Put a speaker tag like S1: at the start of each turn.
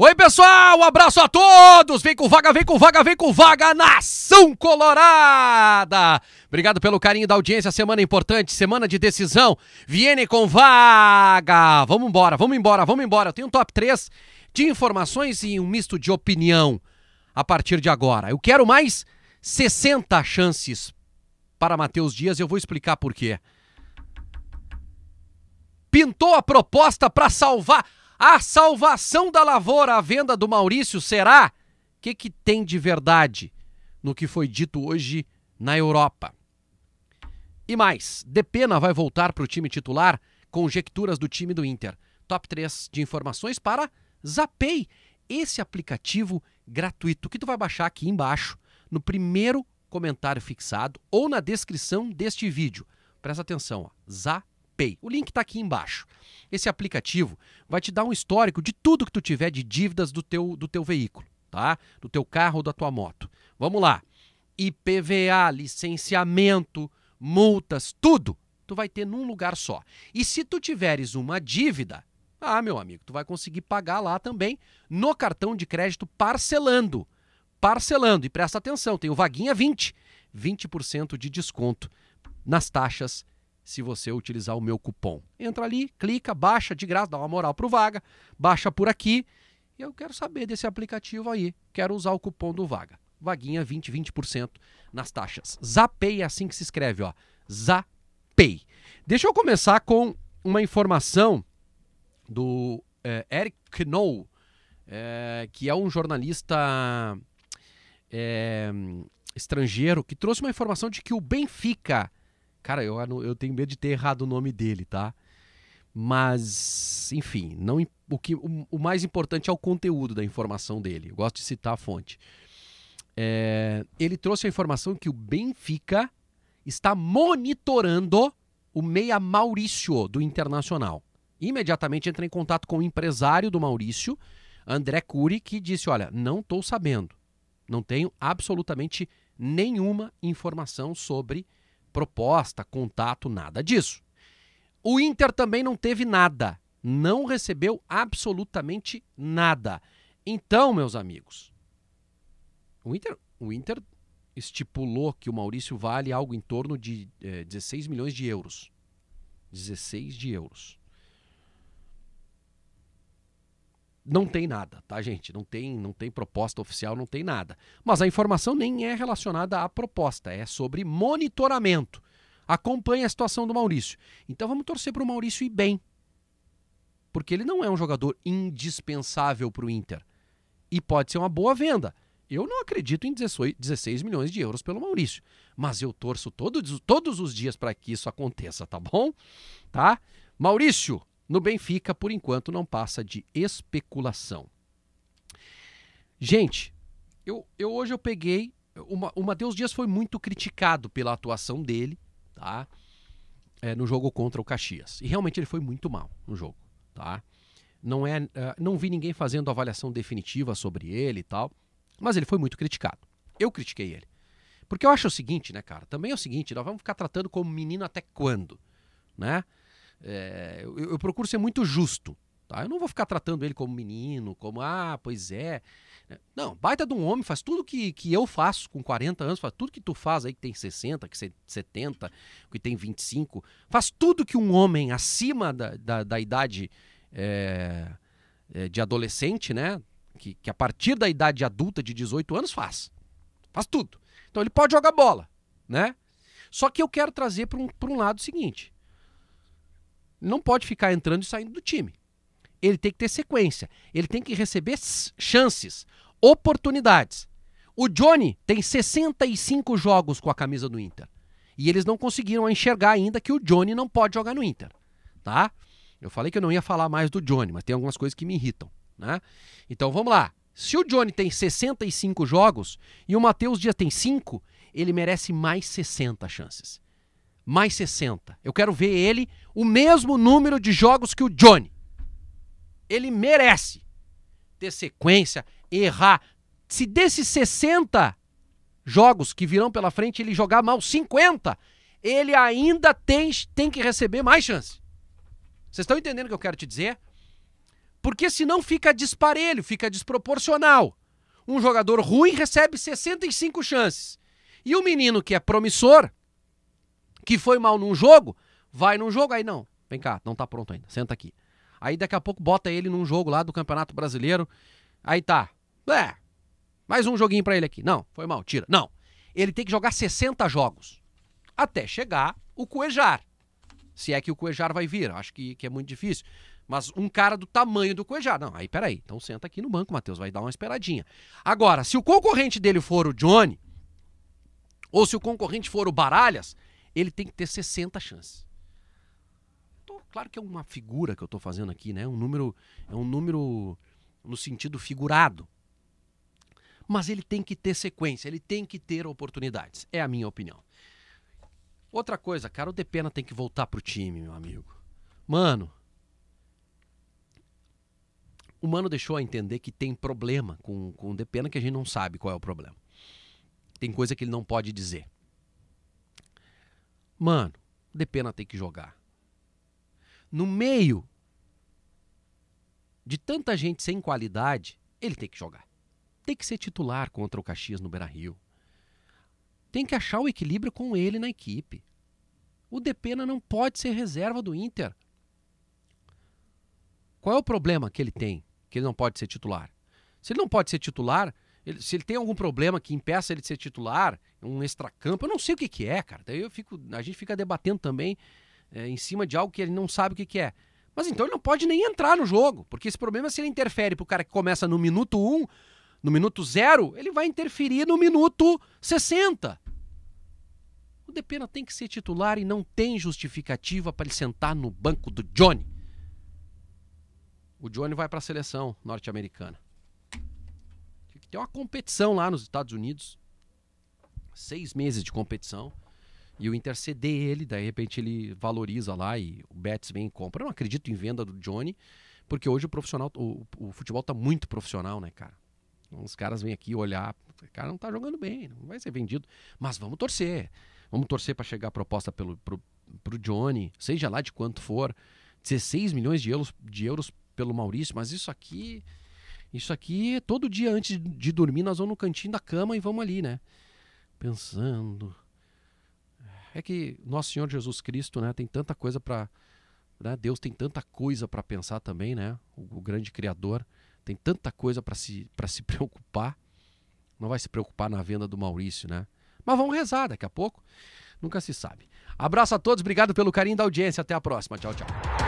S1: Oi, pessoal, um abraço a todos! Vem com vaga, vem com vaga, vem com vaga, nação colorada! Obrigado pelo carinho da audiência, semana importante, semana de decisão. Viene com vaga! Vamos embora, vamos embora, vamos embora. Eu tenho um top 3 de informações e um misto de opinião a partir de agora. Eu quero mais 60 chances para Matheus Dias e eu vou explicar por quê. Pintou a proposta para salvar a salvação da lavoura, à venda do Maurício, será? O que, que tem de verdade no que foi dito hoje na Europa? E mais, Depena vai voltar para o time titular? Conjecturas do time do Inter. Top 3 de informações para Zapei, esse aplicativo gratuito que tu vai baixar aqui embaixo, no primeiro comentário fixado ou na descrição deste vídeo. Presta atenção, ó. Zapei. PicPay. O link está aqui embaixo. Esse aplicativo vai te dar um histórico de tudo que tu tiver de dívidas do teu, do teu veículo, tá? Do teu carro ou da tua moto. Vamos lá. IPVA, licenciamento, multas, tudo tu vai ter num lugar só. E se tu tiveres uma dívida, ah, meu amigo, tu vai conseguir pagar lá também no cartão de crédito parcelando. Parcelando. E presta atenção, tem o Vaguinha 20, 20% de desconto nas taxas se você utilizar o meu cupom. Entra ali, clica, baixa de graça, dá uma moral pro Vaga, baixa por aqui. E eu quero saber desse aplicativo aí. Quero usar o cupom do Vaga. Vaguinha 20, 20% nas taxas. Zapei é assim que se escreve, ó. Zapei. Deixa eu começar com uma informação do é, Eric Knoll, é, que é um jornalista é, estrangeiro, que trouxe uma informação de que o Benfica Cara, eu, eu tenho medo de ter errado o nome dele, tá? Mas, enfim, não o, que, o, o mais importante é o conteúdo da informação dele. Eu gosto de citar a fonte. É, ele trouxe a informação que o Benfica está monitorando o meia Maurício do Internacional. Imediatamente entra em contato com o empresário do Maurício, André Cury, que disse: Olha, não estou sabendo, não tenho absolutamente nenhuma informação sobre proposta, contato, nada disso. O Inter também não teve nada, não recebeu absolutamente nada. Então, meus amigos, o Inter, o Inter estipulou que o Maurício vale algo em torno de eh, 16 milhões de euros. 16 de euros. não tem nada, tá, gente? Não tem, não tem proposta oficial, não tem nada. Mas a informação nem é relacionada à proposta, é sobre monitoramento. Acompanha a situação do Maurício. Então vamos torcer para o Maurício ir bem. Porque ele não é um jogador indispensável para o Inter. E pode ser uma boa venda. Eu não acredito em 16 milhões de euros pelo Maurício. Mas eu torço todos, todos os dias para que isso aconteça, tá bom? Tá? Maurício, no Benfica, por enquanto, não passa de especulação. Gente, eu, eu hoje eu peguei. Uma, o Matheus Dias foi muito criticado pela atuação dele, tá? É, no jogo contra o Caxias. E realmente ele foi muito mal no jogo, tá? Não, é, uh, não vi ninguém fazendo avaliação definitiva sobre ele e tal, mas ele foi muito criticado. Eu critiquei ele. Porque eu acho o seguinte, né, cara? Também é o seguinte, nós vamos ficar tratando como menino até quando, né? É, eu, eu, procuro ser muito justo. Tá? Eu não vou ficar tratando ele como menino, como, ah, pois é. Né? Não, baita de um homem, faz tudo que, que eu faço com 40 anos, faz tudo que tu faz aí que tem 60, que 70, que tem 25. Faz tudo que um homem acima da, da, da idade é, é, de adolescente, né? Que, que a partir da idade adulta de 18 anos faz. Faz tudo. Então ele pode jogar bola, né? Só que eu quero trazer para um, pra um lado seguinte não pode ficar entrando e saindo do time. Ele tem que ter sequência. Ele tem que receber chances, oportunidades. O Johnny tem 65 jogos com a camisa do Inter. E eles não conseguiram enxergar ainda que o Johnny não pode jogar no Inter, tá? Eu falei que eu não ia falar mais do Johnny, mas tem algumas coisas que me irritam, né? Então vamos lá. Se o Johnny tem 65 jogos e o Matheus Dias tem 5, ele merece mais 60 chances. Mais 60. Eu quero ver ele o mesmo número de jogos que o Johnny. Ele merece ter sequência, errar. Se desses 60 jogos que virão pela frente ele jogar mal 50, ele ainda tem, tem que receber mais chance. Vocês estão entendendo o que eu quero te dizer? Porque senão fica disparelho, fica desproporcional. Um jogador ruim recebe 65 chances. E o menino que é promissor, que foi mal num jogo, vai num jogo, aí não. Vem cá, não tá pronto ainda, senta aqui. Aí daqui a pouco bota ele num jogo lá do Campeonato Brasileiro. Aí tá. É. Mais um joguinho para ele aqui. Não, foi mal, tira. Não. Ele tem que jogar 60 jogos até chegar o Cuejar. Se é que o Cuejar vai vir, acho que, que é muito difícil. Mas um cara do tamanho do Cuejar. Não, aí peraí. Então senta aqui no banco, Matheus, vai dar uma esperadinha. Agora, se o concorrente dele for o Johnny, ou se o concorrente for o Baralhas, ele tem que ter 60 chances. Claro que é uma figura que eu estou fazendo aqui, né? É um número é um número no sentido figurado. Mas ele tem que ter sequência, ele tem que ter oportunidades. É a minha opinião. Outra coisa, cara, o Depena tem que voltar pro time, meu amigo. Mano, o Mano deixou a entender que tem problema com, com o Depena, que a gente não sabe qual é o problema. Tem coisa que ele não pode dizer. Mano, Depena tem que jogar. No meio de tanta gente sem qualidade, ele tem que jogar. Tem que ser titular contra o Caxias no Beira-Rio. Tem que achar o equilíbrio com ele na equipe. O Depena não pode ser reserva do Inter. Qual é o problema que ele tem? Que ele não pode ser titular. Se ele não pode ser titular, ele, se ele tem algum problema que impeça ele de ser titular, um extracampo, eu não sei o que, que é, cara. Daí eu fico, a gente fica debatendo também é, em cima de algo que ele não sabe o que, que é. Mas então ele não pode nem entrar no jogo, porque esse problema, se ele interfere para o cara que começa no minuto 1, no minuto 0, ele vai interferir no minuto 60. O Depena tem que ser titular e não tem justificativa para ele sentar no banco do Johnny. O Johnny vai para a seleção norte-americana. Tem uma competição lá nos Estados Unidos. Seis meses de competição e Inter interceder ele, daí de repente ele valoriza lá e o Betis vem e compra. Eu não acredito em venda do Johnny, porque hoje o profissional, o, o futebol está muito profissional, né, cara? Então, os caras vêm aqui olhar, o cara não está jogando bem, não vai ser vendido, mas vamos torcer. Vamos torcer para chegar a proposta pelo pro, pro Johnny, seja lá de quanto for, 16 milhões de euros, de euros pelo Maurício, mas isso aqui, isso aqui todo dia antes de dormir nós vamos no cantinho da cama e vamos ali, né? Pensando, é que nosso Senhor Jesus Cristo, né, tem tanta coisa para, né, Deus tem tanta coisa para pensar também, né? O, o, grande criador tem tanta coisa para se para se preocupar. Não vai se preocupar na venda do Maurício, né? Mas vamos rezar daqui a pouco. Nunca se sabe. Abraço a todos, obrigado pelo carinho da audiência. Até a próxima. Tchau, tchau.